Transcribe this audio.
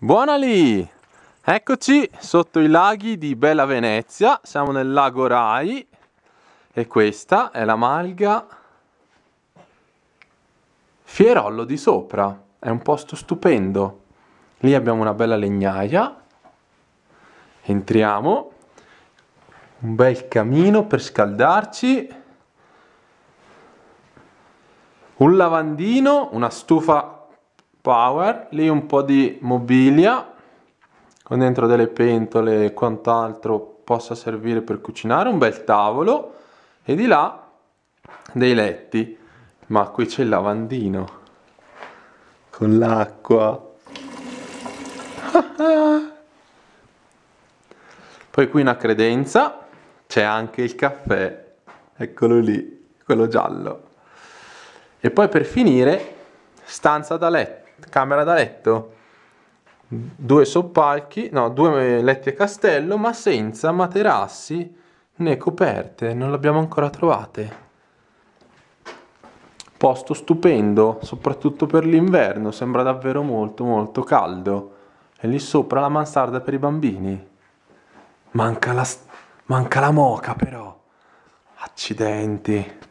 Buona lì! Eccoci sotto i laghi di Bella Venezia, siamo nel lago Rai e questa è la malga Fierollo di sopra, è un posto stupendo. Lì abbiamo una bella legnaia, entriamo, un bel camino per scaldarci, un lavandino, una stufa power, lì un po' di mobilia con dentro delle pentole e quant'altro possa servire per cucinare, un bel tavolo e di là dei letti. Ma qui c'è il lavandino con l'acqua. Poi qui una credenza, c'è anche il caffè, eccolo lì, quello giallo. E poi per finire, stanza da letto camera da letto, due soppalchi, no, due letti a castello, ma senza materassi né coperte, non l'abbiamo ancora trovate. Posto stupendo, soprattutto per l'inverno, sembra davvero molto molto caldo. E lì sopra la mansarda per i bambini. Manca la, manca la moca però. Accidenti.